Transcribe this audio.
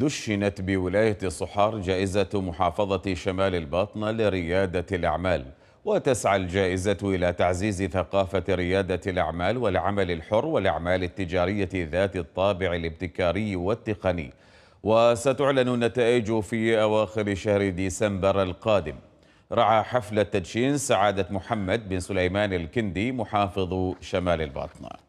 دشنت بولاية صحار جائزة محافظة شمال الباطنة لريادة الأعمال وتسعى الجائزة إلى تعزيز ثقافة ريادة الأعمال والعمل الحر والأعمال التجارية ذات الطابع الابتكاري والتقني وستعلن النتائج في أواخر شهر ديسمبر القادم رعى حفل التدشين سعادة محمد بن سليمان الكندي محافظ شمال الباطنة